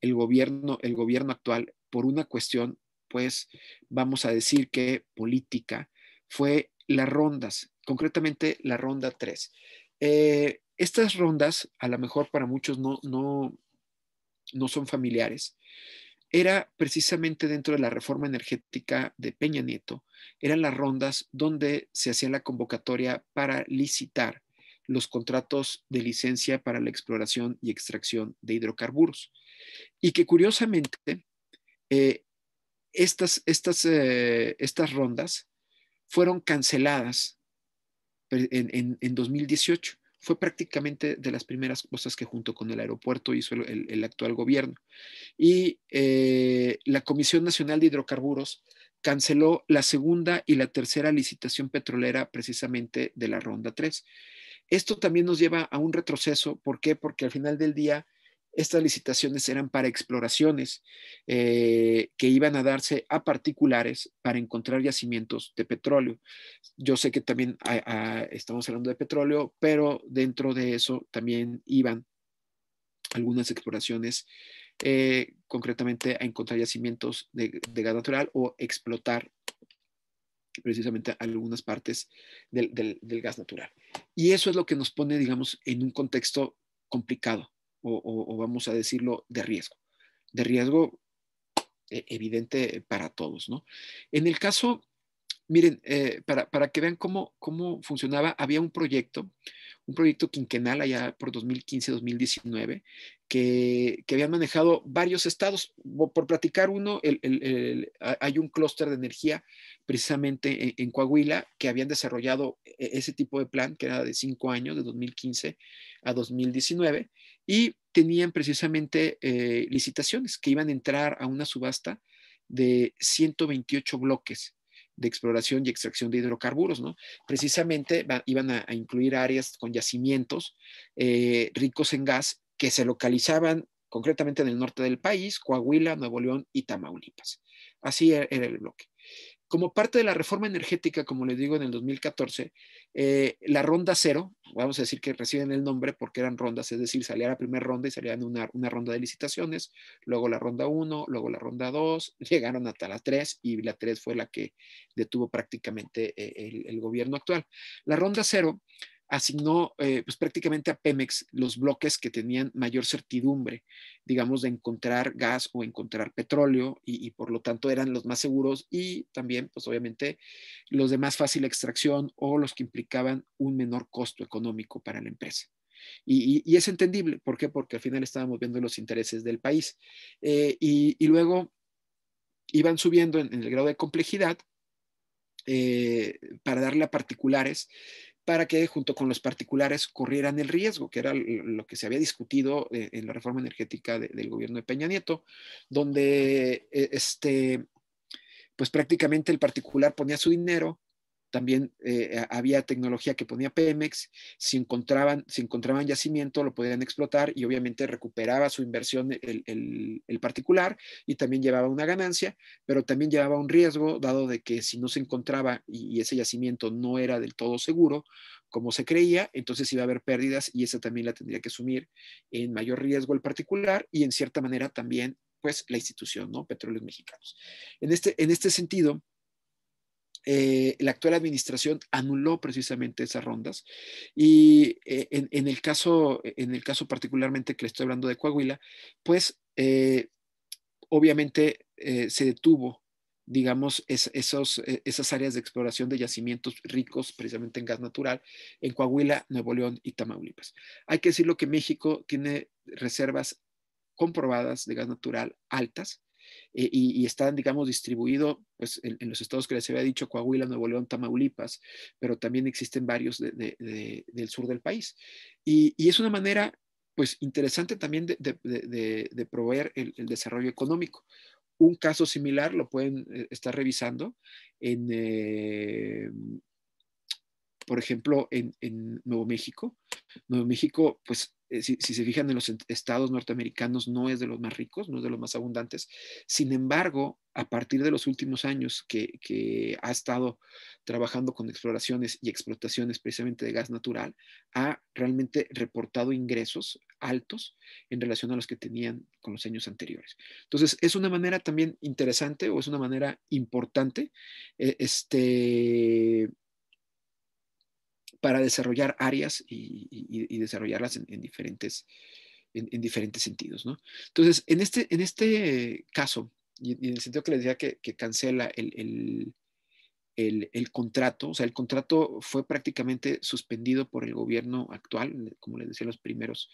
el gobierno, el gobierno actual por una cuestión, pues, vamos a decir que política, fue las rondas, concretamente la ronda 3. Eh, estas rondas, a lo mejor para muchos no, no, no son familiares, era precisamente dentro de la reforma energética de Peña Nieto, eran las rondas donde se hacía la convocatoria para licitar los contratos de licencia para la exploración y extracción de hidrocarburos. Y que curiosamente, eh, estas, estas, eh, estas rondas fueron canceladas en 2018 fue prácticamente de las primeras cosas que junto con el aeropuerto hizo el, actual gobierno. Y eh, la Comisión Nacional de Hidrocarburos canceló la segunda y la tercera licitación petrolera precisamente de la Ronda 3. Esto también nos lleva a un retroceso. ¿Por qué? Porque al final del día estas licitaciones eran para exploraciones eh, que iban a darse a particulares para encontrar yacimientos de petróleo. Yo sé que también ah, estamos hablando de petróleo, pero dentro de eso también iban algunas exploraciones eh, concretamente a encontrar yacimientos de, gas natural o explotar precisamente algunas partes del gas natural. Y eso es lo que nos pone, digamos, en un contexto complicado o, vamos a decirlo, de riesgo. De riesgo e, evidente para todos, ¿no? En el caso, miren, eh, para, que vean cómo, funcionaba, había un proyecto, un proyecto quinquenal allá por 2015-2019, que, habían manejado varios estados. Por platicar uno, hay un clúster de energía precisamente en, en, Coahuila que habían desarrollado e, ese tipo de plan, que era de cinco años, de 2015 a 2019 y tenían precisamente eh, licitaciones que iban a entrar a una subasta de 128 bloques de exploración y extracción de hidrocarburos, ¿no? Precisamente iban a, incluir áreas con yacimientos eh, ricos en gas que se localizaban concretamente en el norte del país, Coahuila, Nuevo León y Tamaulipas. Así e, era el bloque. Como parte de la reforma energética, como les digo, en el 2014, eh, la ronda cero, vamos a decir que reciben el nombre porque eran rondas, es decir, salía la primera ronda y salían una, una ronda de licitaciones, luego la ronda uno, luego la ronda dos, llegaron hasta la tres y la tres fue la que detuvo prácticamente eh, el, gobierno actual. La ronda cero asignó eh, pues prácticamente a Pemex los bloques que tenían mayor certidumbre, digamos, de encontrar gas o encontrar petróleo y, por lo tanto eran los más seguros y también, pues obviamente, los de más fácil extracción o los que implicaban un menor costo económico para la empresa. Y, es entendible, ¿por qué? Porque al final estábamos viendo los intereses del país. Eh, y, luego iban subiendo en, el grado de complejidad eh, para darle a particulares para que junto con los particulares corrieran el riesgo, que era lo que se había discutido eh, en la reforma energética del gobierno de Peña Nieto, donde eh, este, pues prácticamente el particular ponía su dinero también eh, había tecnología que ponía Pemex, si encontraban, si encontraban yacimiento lo podían explotar y obviamente recuperaba su inversión el, particular y también llevaba una ganancia, pero también llevaba un riesgo dado de que si no se encontraba y, ese yacimiento no era del todo seguro, como se creía, entonces iba a haber pérdidas y esa también la tendría que asumir en mayor riesgo el particular y en cierta manera también pues la institución, ¿no? Petróleos Mexicanos. En este, en este sentido, eh, la actual administración anuló precisamente esas rondas y eh, en, el caso, en el caso particularmente que le estoy hablando de Coahuila, pues eh, obviamente se detuvo digamos, esos, e, esas áreas de exploración de yacimientos ricos precisamente en gas natural en Coahuila, Nuevo León y Tamaulipas. Hay que decirlo que México tiene reservas comprobadas de gas natural altas, eh, y, están, digamos, distribuido pues, en, los estados que les había dicho, Coahuila, Nuevo León, Tamaulipas, pero también existen varios del sur del país. Y, es una manera, pues, interesante también de, proveer el, desarrollo económico. Un caso similar lo pueden eh, estar revisando en... Eh, por ejemplo, en, Nuevo México. Nuevo México, pues, eh, si, se fijan en los estados norteamericanos, no es de los más ricos, no es de los más abundantes. Sin embargo, a partir de los últimos años que, ha estado trabajando con exploraciones y explotaciones precisamente de gas natural, ha realmente reportado ingresos altos en relación a los que tenían con los años anteriores. Entonces, es una manera también interesante o es una manera importante eh, este, para desarrollar áreas y, desarrollarlas en, diferentes, en, diferentes sentidos. ¿no? Entonces, en este, en este caso, y, en el sentido que les decía que, cancela el, contrato, o sea, el contrato fue prácticamente suspendido por el gobierno actual, como les decía, los primeros,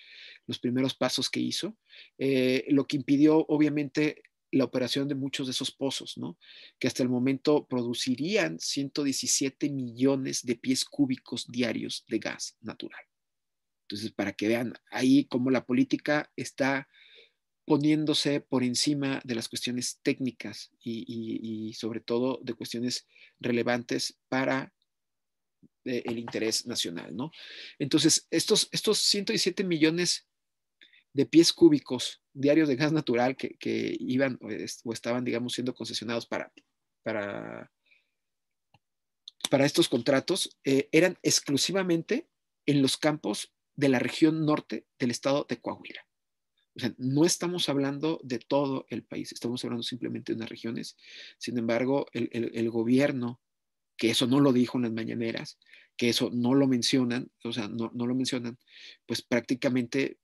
los primeros pasos que hizo, eh, lo que impidió obviamente la operación de muchos de esos pozos, ¿no? que hasta el momento producirían 117 millones de pies cúbicos diarios de gas natural. Entonces, para que vean ahí cómo la política está poniéndose por encima de las cuestiones técnicas y, sobre todo de cuestiones relevantes para eh, el interés nacional, ¿no? Entonces, estos, estos 117 millones de pies cúbicos diarios de gas natural que, iban o estaban, digamos, siendo concesionados para, para, para estos contratos, eh, eran exclusivamente en los campos de la región norte del estado de Coahuila. O sea, no estamos hablando de todo el país, estamos hablando simplemente de unas regiones. Sin embargo, el, gobierno, que eso no lo dijo en las mañaneras, que eso no lo mencionan, o sea, no, no lo mencionan, pues prácticamente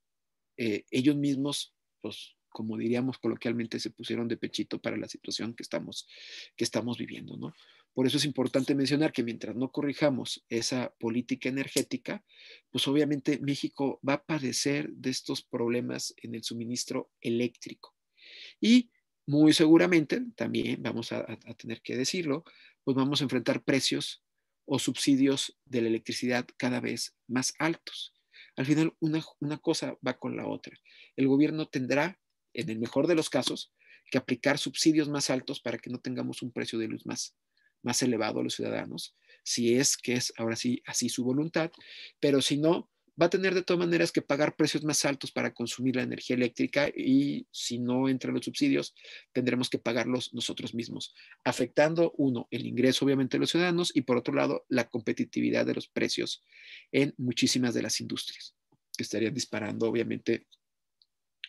eh, ellos mismos, pues, como diríamos coloquialmente, se pusieron de pechito para la situación que estamos, que estamos viviendo, ¿no? Por eso es importante mencionar que mientras no corrijamos esa política energética, pues obviamente México va a padecer de estos problemas en el suministro eléctrico. Y muy seguramente, también vamos a tener que decirlo, pues vamos a enfrentar precios o subsidios de la electricidad cada vez más altos. Al final, una, cosa va con la otra. El gobierno tendrá, en el mejor de los casos, que aplicar subsidios más altos para que no tengamos un precio de luz más, más elevado a los ciudadanos, si es que es ahora sí así su voluntad, pero si no, va a tener de todas maneras que pagar precios más altos para consumir la energía eléctrica y si no entran los subsidios, tendremos que pagarlos nosotros mismos, afectando, uno, el ingreso obviamente de los ciudadanos y por otro lado, la competitividad de los precios en muchísimas de las industrias, que estarían disparando obviamente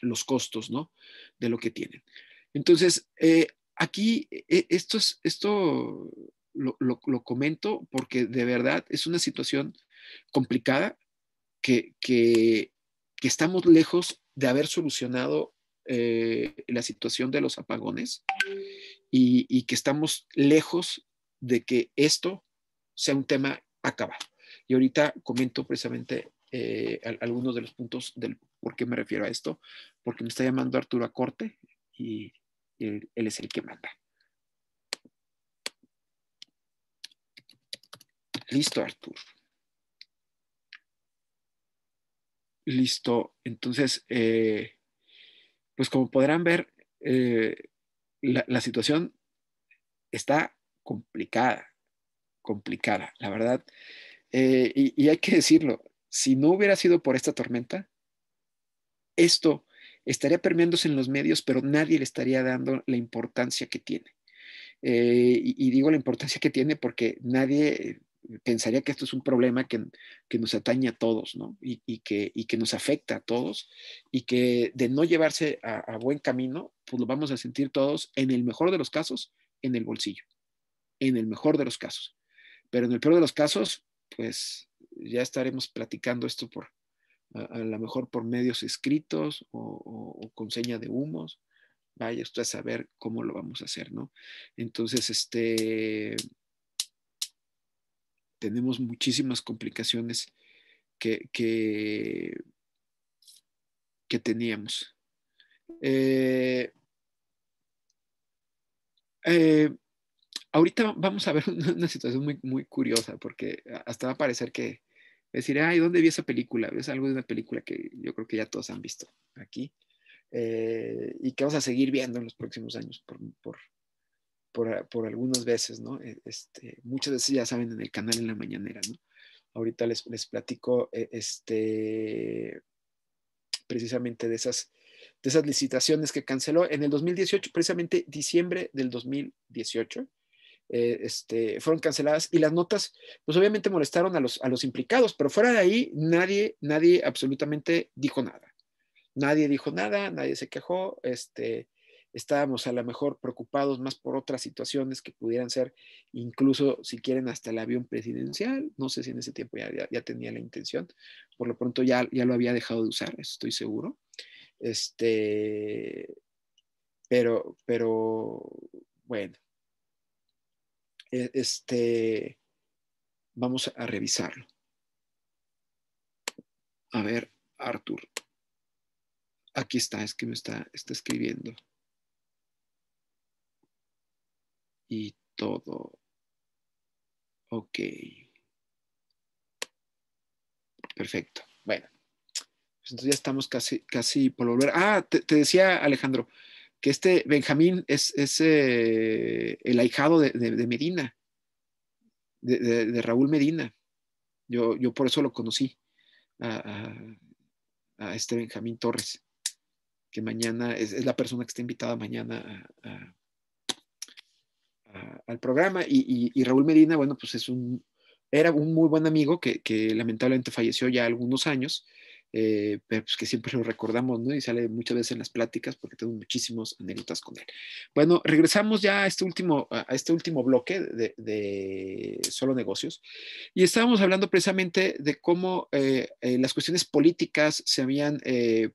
los costos, ¿no? De lo que tienen. Entonces, eh, aquí, eh, esto es, esto lo comento porque de verdad es una situación complicada que, estamos lejos de haber solucionado eh, la situación de los apagones y, que estamos lejos de que esto sea un tema acabado. Y ahorita comento precisamente eh, algunos de los puntos del por qué me refiero a esto, porque me está llamando Arturo a corte y, él, él es el que manda. Listo, Arturo. Listo, entonces, eh, pues como podrán ver, eh, la, situación está complicada, complicada, la verdad. Eh, y, hay que decirlo, si no hubiera sido por esta tormenta, esto estaría permeándose en los medios, pero nadie le estaría dando la importancia que tiene. y, digo la importancia que tiene porque nadie pensaría que esto es un problema que, que nos atañe a todos, ¿no? Y, que, y, que, nos afecta a todos y que de no llevarse a, buen camino, pues lo vamos a sentir todos, en el mejor de los casos, en el bolsillo, en el mejor de los casos. Pero en el peor de los casos, pues ya estaremos platicando esto por, a, lo mejor por medios escritos o, o con seña de humos. Vaya usted a saber cómo lo vamos a hacer, ¿no? Entonces, este, tenemos muchísimas complicaciones que, que, teníamos. Eh, eh, ahorita vamos a ver una, situación muy, curiosa, porque hasta va a parecer que decir, ay, ¿dónde vi esa película? Es algo de una película que yo creo que ya todos han visto aquí eh, y que vamos a seguir viendo en los próximos años por, por, algunas veces, ¿no? E, este, muchas veces ya saben en el canal en la mañanera, ¿no? Ahorita les, les platico e, este, precisamente de esas, de esas licitaciones que canceló en el 2018, precisamente diciembre del 2018. Eh, este, fueron canceladas y las notas, pues obviamente molestaron a los, a los implicados, pero fuera de ahí nadie, nadie absolutamente dijo nada. Nadie dijo nada, nadie se quejó, este, estábamos a lo mejor preocupados más por otras situaciones que pudieran ser incluso, si quieren, hasta el avión presidencial. No sé si en ese tiempo ya, tenía la intención, por lo pronto ya, ya lo había dejado de usar, estoy seguro. Este, pero, pero, bueno, e, este, vamos a revisarlo. A ver, Arthur. Aquí está, es que me está, está escribiendo. y todo. Ok. Perfecto. Bueno, pues entonces ya estamos casi, casi por volver. Ah, te, decía Alejandro que este Benjamín es, eh, el ahijado de, Medina, de, Raúl Medina. Yo, yo por eso lo conocí, a, este Benjamín Torres, que mañana es, la persona que está invitada mañana a programa. Y, Raúl Medina, bueno, pues es un, era un muy buen amigo que, lamentablemente falleció ya algunos años, eh, pero pues que siempre lo recordamos, ¿no? Y sale muchas veces en las pláticas porque tengo muchísimas anécdotas con él. Bueno, regresamos ya a este último, a este último bloque de, Solo Negocios y estábamos hablando precisamente de cómo eh, eh, las cuestiones políticas se habían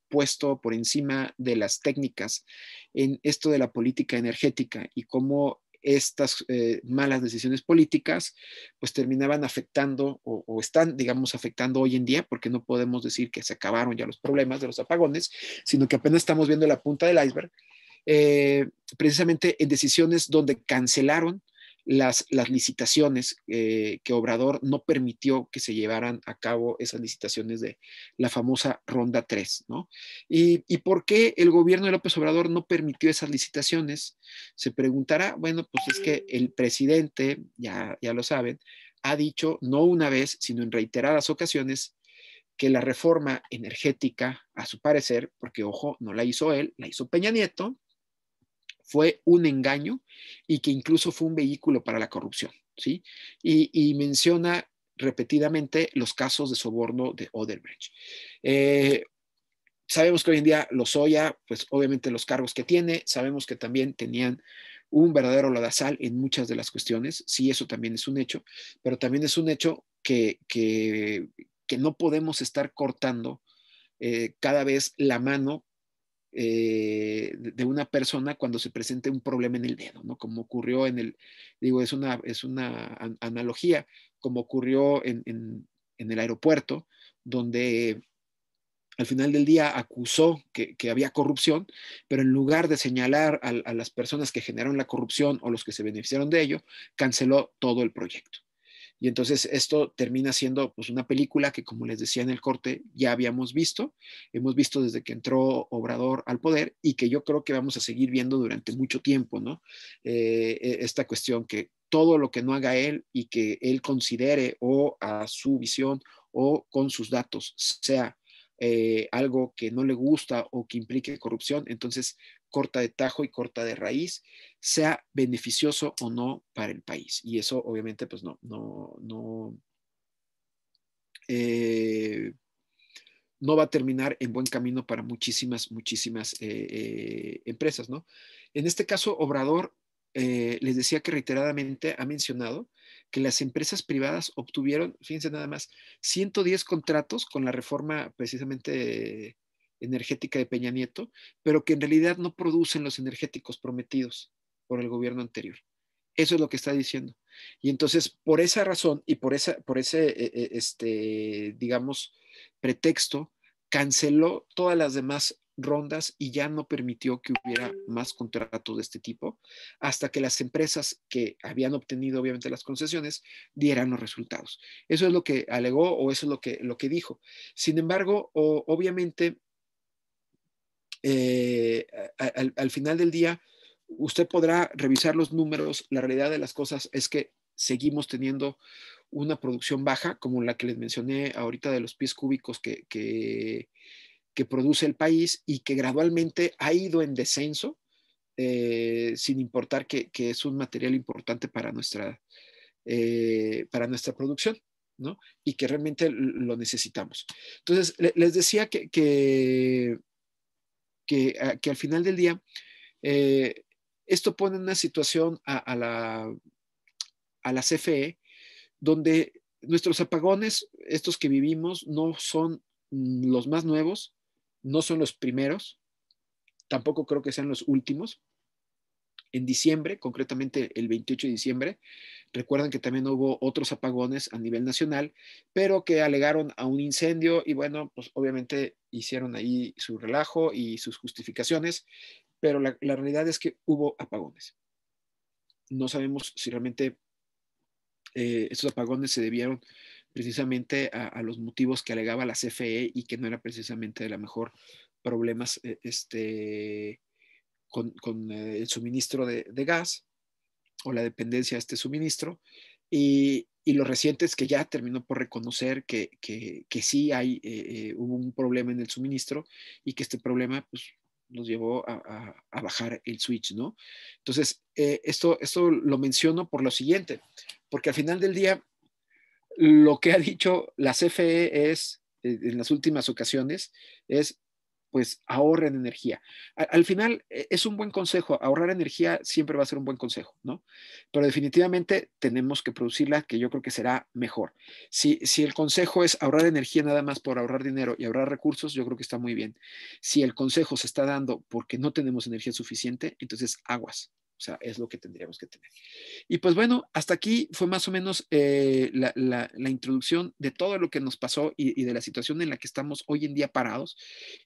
puesto por encima de las técnicas en esto de la política energética y cómo estas eh, malas decisiones políticas, pues terminaban afectando o, están, digamos, afectando hoy en día, porque no podemos decir que se acabaron ya los problemas de los apagones, sino que apenas estamos viendo la punta del iceberg, eh, precisamente en decisiones donde cancelaron las, licitaciones eh, que Obrador no permitió que se llevaran a cabo esas licitaciones de la famosa Ronda 3, ¿no? ¿Y, por qué el gobierno de López Obrador no permitió esas licitaciones? Se preguntará, bueno, pues es que el presidente, ya, ya lo saben, ha dicho no una vez, sino en reiteradas ocasiones, que la reforma energética, a su parecer, porque ojo, no la hizo él, la hizo Peña Nieto, fue un engaño y que incluso fue un vehículo para la corrupción. ¿sí? Y, menciona repetidamente los casos de soborno de Oderbridge. Eh, sabemos que hoy en día Lozoya, pues obviamente los cargos que tiene, sabemos que también tenían un verdadero ladazal en muchas de las cuestiones, sí, eso también es un hecho, pero también es un hecho que, no podemos estar cortando eh, cada vez la mano eh, de una persona cuando se presente un problema en el dedo, ¿no? Como ocurrió en el, digo, es una, es una analogía, como ocurrió en, en, el aeropuerto, donde al final del día acusó que, había corrupción, pero en lugar de señalar a las personas que generaron la corrupción o los que se beneficiaron de ello, canceló todo el proyecto. Y entonces esto termina siendo pues, una película que, como les decía en el corte, ya habíamos visto, hemos visto desde que entró Obrador al poder y que yo creo que vamos a seguir viendo durante mucho tiempo, ¿no? Eh, e, esta cuestión que todo lo que no haga él y que él considere o a su visión o con sus datos sea eh, algo que no le gusta o que implique corrupción, entonces corta de tajo y corta de raíz, sea beneficioso o no para el país. Y eso obviamente pues no, no, no, eh, no va a terminar en buen camino para muchísimas, muchísimas eh, eh, empresas, ¿no? En este caso, Obrador, les decía que reiteradamente ha mencionado que las empresas privadas obtuvieron, fíjense nada más, 110 contratos con la reforma precisamente energética de Peña Nieto, pero que en realidad no producen los energéticos prometidos por el gobierno anterior. Eso es lo que está diciendo. Y entonces, por esa razón y por, por ese, eh, eh, este, digamos, pretexto, canceló todas las demás rondas y ya no permitió que hubiera más contratos de este tipo hasta que las empresas que habían obtenido obviamente las concesiones dieran los resultados. Eso es lo que alegó o eso es lo que, lo que dijo. Sin embargo, obviamente eh, al, final del día, usted podrá revisar los números, la realidad de las cosas es que seguimos teniendo una producción baja, como la que les mencioné ahorita de los pies cúbicos que, que, produce el país y que gradualmente ha ido en descenso, eh, sin importar que, es un material importante para nuestra, eh, para nuestra producción. ¿no? y que realmente lo necesitamos. Entonces, les decía que Ah, que, al final del día eh, esto pone una situación a, la, a la CFE donde nuestros apagones, estos que vivimos, no son los más nuevos, no son los primeros, tampoco creo que sean los últimos. En diciembre, concretamente el 28 de diciembre, recuerdan que también hubo otros apagones a nivel nacional, pero que alegaron a un incendio y bueno, pues obviamente hicieron ahí su relajo y sus justificaciones, pero la, realidad es que hubo apagones. No sabemos si realmente eh, estos apagones se debieron precisamente a, los motivos que alegaba la CFE y que no era precisamente de la mejor problemas eh, este, con, eh, el suministro de, de, gas o la dependencia de este suministro. Y, y lo reciente es que ya terminó por reconocer que, sí hay, eh, eh, hubo un problema en el suministro y que este problema pues, nos llevó a, bajar el switch, ¿no? Entonces, eh, esto, esto lo menciono por lo siguiente, porque al final del día, lo que ha dicho la CFE es, en las últimas ocasiones, es pues ahorren energía. Al, final eh, es un buen consejo, ahorrar energía siempre va a ser un buen consejo, ¿no? Pero definitivamente tenemos que producirla, que yo creo que será mejor. si el consejo es ahorrar energía nada más por ahorrar dinero y ahorrar recursos, yo creo que está muy bien. Si el consejo se está dando porque no tenemos energía suficiente, entonces aguas, o sea, es lo que tendríamos que tener. Y pues bueno, hasta aquí fue más o menos eh, la, introducción de todo lo que nos pasó y, de la situación en la que estamos hoy en día parados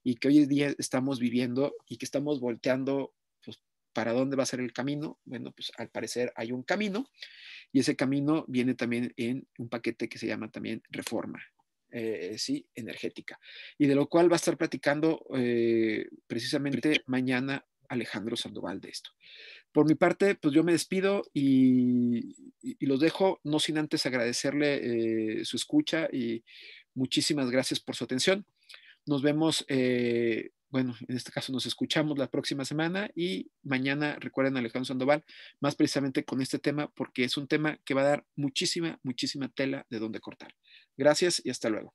y que hoy en día estamos viviendo y que estamos volteando, pues, ¿para dónde va a ser el camino? Bueno, pues al parecer hay un camino y ese camino viene también en un paquete que se llama también reforma. Eh, sí, energética, y de lo cual va a estar platicando eh, precisamente mañana Alejandro Sandoval de esto. Por mi parte, pues yo me despido y, los dejo, no sin antes agradecerle eh, su escucha y muchísimas gracias por su atención. Nos vemos, eh, bueno, en este caso nos escuchamos la próxima semana y mañana recuerden a Alejandro Sandoval, más precisamente con este tema, porque es un tema que va a dar muchísima, muchísima tela de dónde cortar. Gracias y hasta luego.